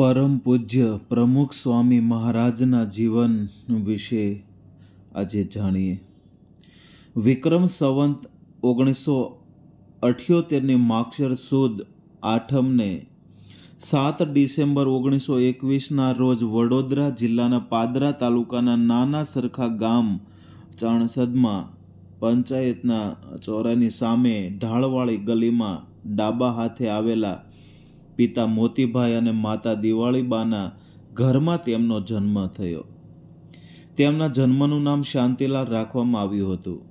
પરમ પૂજ્ય પ્રમુખ સ્વામી મહારાજના જીવન વિશે આજે જાણીએ વિક્રમ સંવંત ઓગણીસો અઠ્યોતેરની માક્ષર સુદ આઠમને સાત ડિસેમ્બર ઓગણીસો એકવીસના રોજ વડોદરા જિલ્લાના પાદરા તાલુકાના નાના સરખા ગામ ચાણસદમાં પંચાયતના ચોરાની સામે ઢાળવાળી ગલીમાં ડાબા હાથે આવેલા પિતા મોતીભાઈ અને માતા દિવાળીબાના ઘરમાં તેમનો જન્મ થયો તેમના જન્મનું નામ શાંતિલાલ રાખવામાં આવ્યું હતું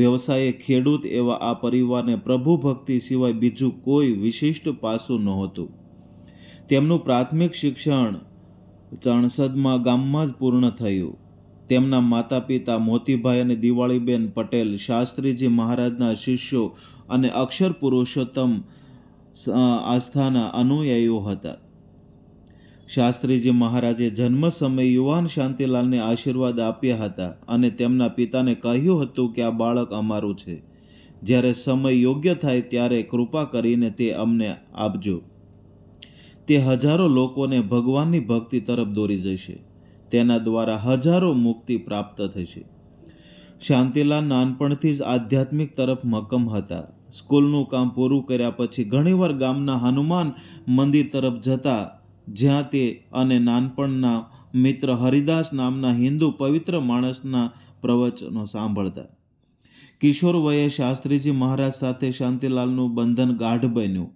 વ્યવસાયે ખેડૂત એવા આ પરિવારને પ્રભુ ભક્તિ સિવાય બીજું કોઈ વિશિષ્ટ પાસું નહોતું તેમનું પ્રાથમિક શિક્ષણ ચણસદમાં ગામમાં જ પૂર્ણ થયું તેમના માતા પિતા મોતીભાઈ અને દિવાળીબેન પટેલ શાસ્ત્રીજી મહારાજના શિષ્યો અને અક્ષર પુરુષોત્તમ આસ્થાના અનુયાયીઓ હતા શાસ્ત્રીજી મહારાજે જન્મ સમયે યુવાન શાંતિલાલને આશીર્વાદ આપ્યા હતા અને તેમના પિતાને કહ્યું હતું કે આ બાળક અમારું છે જ્યારે સમય યોગ્ય થાય ત્યારે કૃપા કરીને તે અમને આપજો તે હજારો લોકોને ભગવાનની ભક્તિ તરફ દોરી જશે તેના દ્વારા હજારો મુક્તિ પ્રાપ્ત થશે શાંતિલાલ નાનપણથી જ આધ્યાત્મિક તરફ મક્કમ હતા સ્કૂલનું કામ પૂરું કર્યા પછી ઘણીવાર ગામના હનુમાન મંદિર તરફ જતા જ્યાં તે અને નાનપણના મિત્ર હરિદાસ નામના હિન્દુ પવિત્ર માણસના પ્રવચનો સાંભળતા કિશોર વયે શાસ્ત્રીજી મહારાજ સાથે શાંતિલાલનું બંધન ગાઢ બન્યું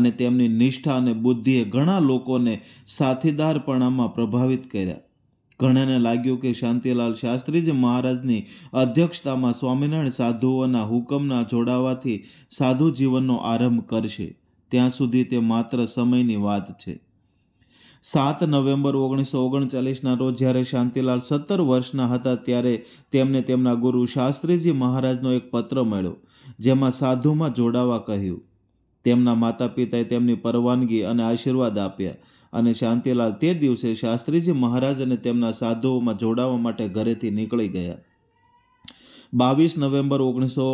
અને તેમની નિષ્ઠા અને બુદ્ધિએ ઘણા લોકોને સાથીદારપણામાં પ્રભાવિત કર્યા ઘણાને લાગ્યું કે શાંતિલાલ શાસ્ત્રીજી મહારાજની અધ્યક્ષતામાં સ્વામિનારાયણ સાધુઓના હુકમના જોડાવાથી સાધુ જીવનનો આરંભ કરશે ત્યાં સુધી તે માત્ર સમયની વાત છે સાત નવેમ્બર ઓગણીસો ઓગણચાલીસના રોજ જ્યારે શાંતિલાલ સત્તર વર્ષના હતા ત્યારે તેમને તેમના ગુરુ શાસ્ત્રીજી મહારાજનો એક પત્ર મળ્યો જેમાં સાધુમાં જોડાવા કહ્યું તેમના માતા પિતાએ તેમની પરવાનગી અને આશીર્વાદ આપ્યા અને શાંતિલાલ તે દિવસે શાસ્ત્રીજી મહારાજ અને તેમના સાધુઓમાં જોડાવા માટે ઘરેથી નીકળી ગયા બાવીસ નવેમ્બર ઓગણીસો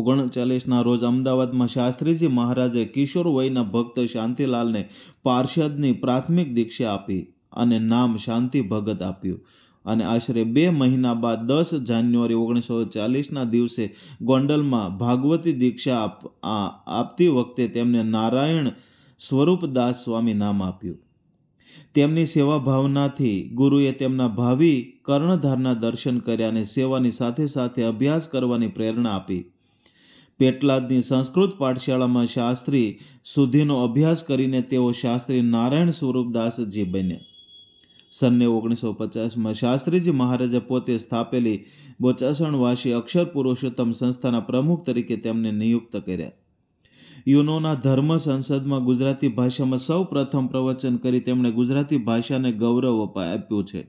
ઓગણચાલીસના રોજ અમદાવાદમાં શાસ્ત્રીજી મહારાજે કિશોર વયના ભક્ત શાંતિલાલને પાર્ષદની પ્રાથમિક દીક્ષા આપી અને નામ શાંતિ ભગત આપ્યું અને આશરે બે મહિના બાદ દસ જાન્યુઆરી ઓગણીસો ચાલીસના દિવસે ગોંડલમાં ભાગવતી દીક્ષા આપ આપતી વખતે તેમને નારાયણ સ્વરૂપદાસ સ્વામી નામ આપ્યું તેમની સેવા ભાવનાથી ગુરુએ તેમના ભાવિ કર્ણધારના દર્શન કર્યા અને સેવાની સાથે સાથે અભ્યાસ કરવાની પ્રેરણા આપી પેટલાદની સંસ્કૃત પાઠશાળામાં શાસ્ત્રી સુધીનો અભ્યાસ કરીને તેઓ શાસ્ત્રી નારાયણ સ્વરૂપદાસજી બન્યા સને ઓગણીસો પચાસમાં શાસ્ત્રીજી મહારાજે પોતે સ્થાપેલી બોચાસણવાસી અક્ષર પુરુષોત્તમ સંસ્થાના પ્રમુખ તરીકે તેમને નિયુક્ત કર્યા યુનોના ધર્મ સંસદમાં ગુજરાતી ભાષામાં સૌ પ્રથમ પ્રવચન કરી તેમણે ગુજરાતી ભાષાને ગૌરવ આપ્યું છે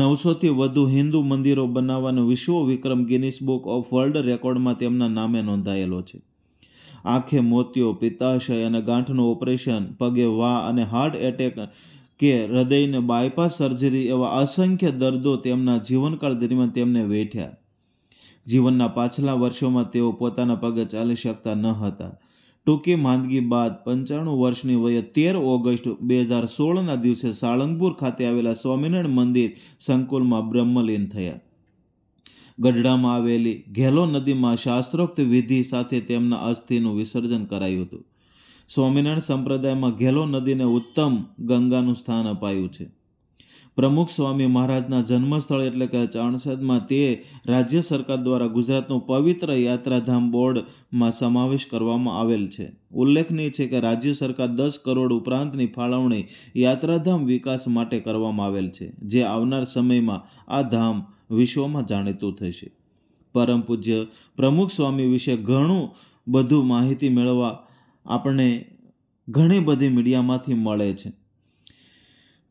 નવસોથી વધુ હિન્દુ મંદિરો બનાવવાનો વિશ્વ વિક્રમ ગિનિસ બુક ઓફ વર્લ્ડ રેકોર્ડમાં તેમના નામે નોંધાયેલો છે આંખે મોતિયો પિત્તાશય અને ગાંઠનું ઓપરેશન પગે વા અને હાર્ટ એટેક કે હૃદયને બાયપાસ સર્જરી એવા અસંખ્ય દર્દો તેમના જીવનકાળ દરમિયાન તેમને વેઠ્યા જીવનના પાછલા વર્ષોમાં તેઓ પોતાના પગે ચાલી શકતા ન હતા ટૂંકી માંદગી બાદ પંચાણું વર્ષની વયે તેર ઓગસ્ટ બે હજાર સોળના દિવસે સાળંગપુર ખાતે આવેલા સ્વામિનારાયણ મંદિર સંકુલમાં બ્રહ્મલીન થયા ગઢડામાં આવેલી ઘેલો નદીમાં શાસ્ત્રોક્ત વિધિ સાથે તેમના અસ્થિનું વિસર્જન કરાયું હતું સ્વામિનારાયણ સંપ્રદાયમાં ઘેલો નદીને ઉત્તમ ગંગાનું સ્થાન અપાયું છે પ્રમુખ સ્વામી મહારાજના જન્મસ્થળ એટલે કે ચાણસદમાં તે રાજ્ય સરકાર દ્વારા ગુજરાતનું પવિત્ર યાત્રાધામ બોર્ડમાં સમાવેશ કરવામાં આવેલ છે ઉલ્લેખનીય છે કે રાજ્ય સરકાર દસ કરોડ ઉપરાંતની ફાળવણી યાત્રાધામ વિકાસ માટે કરવામાં આવેલ છે જે આવનાર સમયમાં આ ધામ વિશ્વમાં જાણીતું થશે પરમ પૂજ્ય પ્રમુખ સ્વામી વિશે ઘણું બધું માહિતી મેળવવા આપણે ઘણી બધી મીડિયામાંથી મળે છે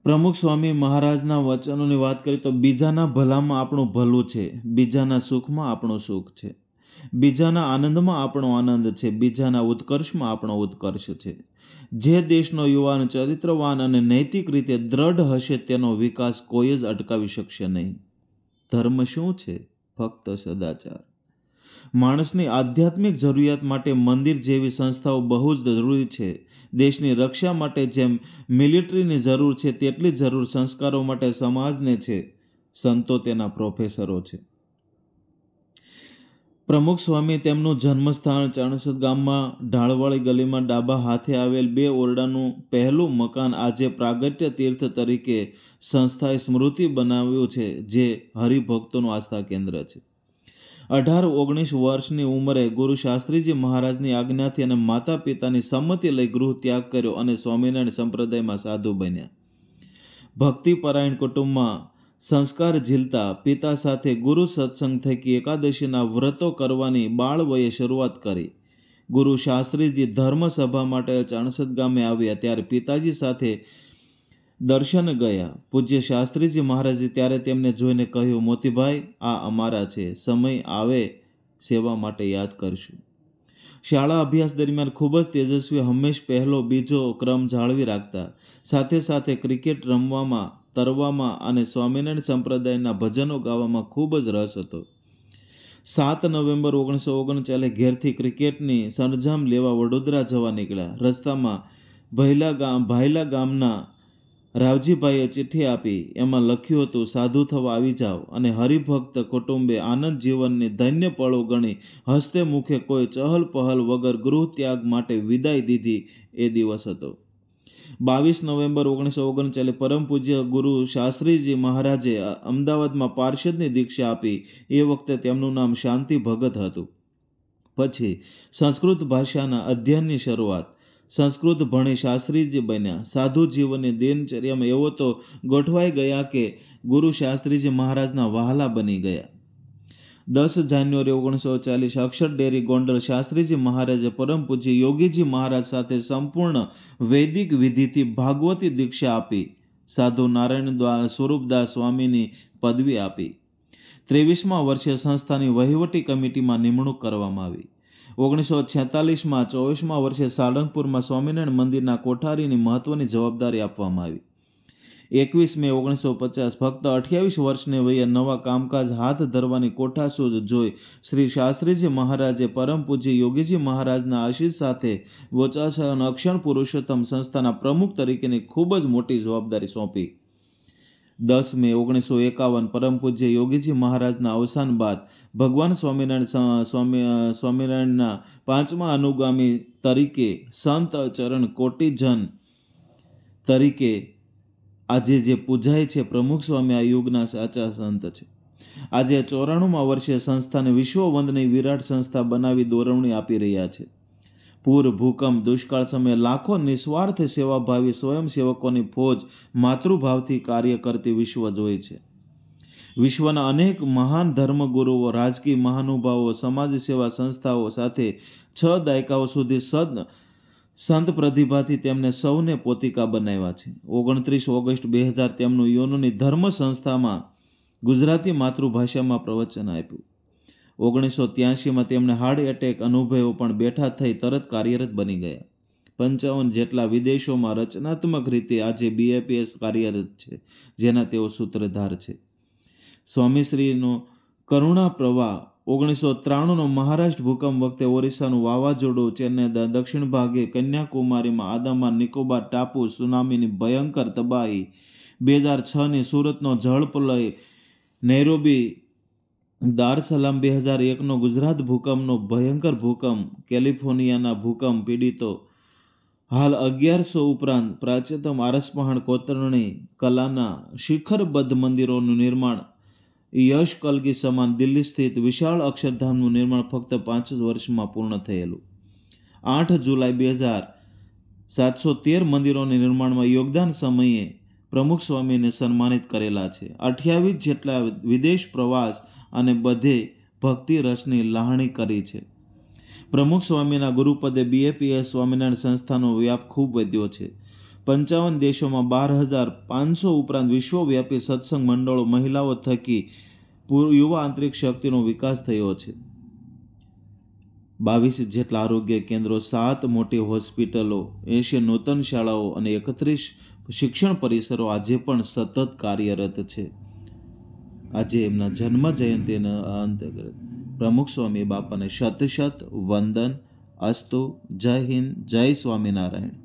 પ્રમુખ સ્વામી મહારાજના વચનોની વાત કરીએ તો બીજાના ભલામાં આપણું ભલું છે બીજાના સુખમાં આપણું સુખ છે બીજાના આનંદમાં આપણો આનંદ છે બીજાના ઉત્કર્ષમાં આપણો ઉત્કર્ષ છે જે દેશનો યુવાન ચરિત્રવાન અને નૈતિક રીતે દ્રઢ હશે તેનો વિકાસ કોઈ જ અટકાવી શકશે નહીં ધર્મ શું છે ફક્ત સદાચાર માણસની આધ્યાત્મિક જરૂરિયાત માટે મંદિર જેવી સંસ્થાઓ બહુ જ જરૂરી છે દેશની રક્ષા માટે જેમ મિલિટરીની જરૂર છે તેટલી જરૂર સંસ્કારો માટે સમાજને છે સંતો તેના પ્રોફેસરો છે પ્રમુખ સ્વામી તેમનું જન્મસ્થાન ચણસદ ગામમાં ઢાળવાળી ગલીમાં ડાબા હાથે આવેલ બે ઓરડાનું પહેલું મકાન આજે પ્રાગટ્ય તીર્થ તરીકે સંસ્થાએ સ્મૃતિ બનાવ્યું છે જે હરિભક્તોનું આસ્થા કેન્દ્ર છે અઢાર ઓગણીસ વર્ષની ઉંમરે ગુરુ શાસ્ત્રીજી મહારાજની આજ્ઞાથી અને માતા પિતાની સંમતિ લઈ ગૃહ ત્યાગ કર્યો અને સ્વામિનારાયણ સંપ્રદાયમાં સાધુ બન્યા ભક્તિપરાયણ કુટુંબમાં સંસ્કાર ઝીલતા પિતા સાથે ગુરુ સત્સંગ થકી એકાદશીના વ્રતો કરવાની બાળ વયે શરૂઆત કરી ગુરુ શાસ્ત્રીજી ધર્મસભા માટે ચણસદ ગામે આવ્યા ત્યારે પિતાજી સાથે દર્શન ગયા પૂજ્ય શાસ્ત્રીજી મહારાજે ત્યારે તેમને જોઈને કહ્યું મોતીભાઈ આ અમારા છે સમય આવે સેવા માટે યાદ કરશું શાળા અભ્યાસ દરમિયાન ખૂબ જ તેજસ્વી હંમેશ પહેલો બીજો ક્રમ જાળવી રાખતા સાથે સાથે ક્રિકેટ રમવામાં તરવામાં અને સ્વામિનારાયણ સંપ્રદાયના ભજનો ગાવામાં ખૂબ જ રસ હતો સાત નવેમ્બર ઓગણીસો ઓગણચાલે ઘેરથી ક્રિકેટની સરંજામ લેવા વડોદરા જવા નીકળ્યા રસ્તામાં ભૈલા ગામ ભાયલા ગામના રાવજીભાઈએ ચિઠ્ઠી આપી એમાં લખ્યું હતું સાધુ થવા આવી જાઓ અને હરિભક્ત કુટુંબે આનંદ જીવનની ધન્ય પળો ગણી હસ્તે મુખે કોઈ ચહલ પહલ વગર ગૃહ ત્યાગ માટે વિદાય દીધી એ દિવસ હતો બાવીસ નવેમ્બર ઓગણીસો ઓગણચાલીસ પરમ પૂજ્ય ગુરુ શાસ્ત્રીજી મહારાજે અમદાવાદમાં પાર્ષદની દીક્ષા આપી એ વખતે તેમનું નામ શાંતિ ભગત હતું પછી સંસ્કૃત ભાષાના અધ્યયનની શરૂઆત સંસ્કૃત ભણી શાસ્ત્રીજી બન્યા સાધુ જીવનની દિનચર્યામાં એવો તો ગોઠવાઈ ગયા કે ગુરુ શાસ્ત્રીજી મહારાજના વહાલા બની ગયા દસ જાન્યુઆરી ઓગણીસો ચાલીસ અક્ષર ડેરી ગોંડલ શાસ્ત્રીજી મહારાજે પરમ પૂજ્ય યોગીજી મહારાજ સાથે સંપૂર્ણ વૈદિક વિધિથી ભાગવતી દીક્ષા આપી સાધુ નારાયણ દ્વારા સ્વરૂપદાસ સ્વામીની પદવી આપી ત્રેવીસમા વર્ષે સંસ્થાની વહીવટી કમિટીમાં નિમણૂક કરવામાં આવી ઓગણીસો છેતાલીસમાં ચોવીસમાં વર્ષે સાળંગપુરમાં સ્વામિનારાયણ મંદિરના કોઠારીની મહત્વની જવાબદારી આપવામાં આવી એકવીસ મે ઓગણીસો પચાસ ફક્ત અઠ્યાવીસ વર્ષને વયે નવા કામકાજ હાથ ધરવાની કોઠાસૂઝ જોઈ શ્રી શાસ્ત્રીજી મહારાજે પરમ પૂજ્ય યોગીજી મહારાજના આશીષ સાથે બોચાસન અક્ષણ પુરુષોત્તમ સંસ્થાના પ્રમુખ તરીકેની ખૂબ જ મોટી જવાબદારી સોંપી દસ મે ઓગણીસો એકાવન પરમ પૂજ્ય યોગીજી મહારાજના અવસાન બાદ ભગવાન સ્વામિનારાયણ સ્વામી સ્વામિનારાયણના પાંચમા અનુગામી તરીકે સંત ચરણ કોટીજન તરીકે આજે જે પૂજાય છે પ્રમુખ સ્વામી આ યુગના સાચા સંત છે આજે ચોરાણુંમાં વર્ષે સંસ્થાને વિશ્વ વંદની વિરાટ સંસ્થા બનાવી દોરવણી આપી રહ્યા છે પૂર ભૂકંપ દુષ્કાળ સમયે લાખો નિસ્વાર્થ સેવાભાવી સ્વયંસેવકોની ફોજ માતૃભાવથી કાર્ય કરતી વિશ્વ જોઈ છે વિશ્વના અનેક મહાન ધર્મગુરુઓ રાજકીય મહાનુભાવો સમાજ સેવા સંસ્થાઓ સાથે છ દાયકાઓ સુધી સદ સંત પ્રતિભાથી તેમને સૌને પોતિકા બનાવ્યા છે ઓગણત્રીસ ઓગસ્ટ બે હજાર તેમનું યોનોની ધર્મ સંસ્થામાં ગુજરાતી માતૃભાષામાં પ્રવચન આપ્યું ઓગણીસો ત્યાસીમાં તેમણે હાર્ટ એટેક અનુભવો પણ બેઠા થઈ તરત કાર્યરત બની ગયા પંચાવન જેટલા વિદેશોમાં રચનાત્મક રીતે આજે બીએપીએસ કાર્યરત છે જેના તેઓ સૂત્રધાર છે સ્વામીશ્રીનો કરુણા પ્રવાહ ઓગણીસો ત્રાણુંનો મહારાષ્ટ્ર ભૂકંપ વખતે ઓરિસ્સાનું વાવાઝોડું ચેન્નઈના દક્ષિણ ભાગે કન્યાકુમારીમાં આદામાન નિકોબાર ટાપુ સુનામીની ભયંકર તબાહી બે હજાર છની સુરતનો જળ પ્રલય નૈરોબી દારસલામ બે હજાર એકનો ગુજરાત ભૂકંપનો ભયંકર ભૂકંપ કેલિફોર્નિયાના ભૂકંપ પીડિતો હાલ અગિયારસો ઉપરાંત પ્રાચ્યતમ આરસપહાણ કોતરણી કલાના શિખરબદ્ધ મંદિરોનું નિર્માણ યશ કલગી સમાન દિલ્હી સ્થિત વિશાળ અક્ષરધામનું નિર્માણ ફક્ત પાંચ જ વર્ષમાં પૂર્ણ થયેલું આઠ જુલાઈ બે હજાર સાતસો તેર મંદિરોના નિર્માણમાં યોગદાન સમયે પ્રમુખ સ્વામીને સન્માનિત કરેલા છે અઠ્યાવીસ જેટલા વિદેશ પ્રવાસ અને બધે ભક્તિ રસની લહાણી કરી છે પ્રમુખ સ્વામીના ગુરુપદે બીએપીએસ સ્વામિનારાયણ સંસ્થાનો વ્યાપ ખૂબ વધ્યો છે પંચાવન દેશોમાં બાર હજાર પાંચસો ઉપરાંત વિશ્વવ્યાપી સત્સંગ મંડળો મહિલાઓ થકી યુવા આંતરિક શક્તિનો વિકાસ થયો છે બાવીસ જેટલા આરોગ્ય કેન્દ્રો સાત મોટી હોસ્પિટલો એંશી નૂતન શાળાઓ અને એકત્રીસ શિક્ષણ પરિસરો આજે પણ સતત કાર્યરત છે આજે એમના જન્મ જયંતિના અંતર્ગત પ્રમુખ સ્વામી બાપાને શત શત વંદન અસ્તુ જય હિન્દ જય સ્વામિનારાયણ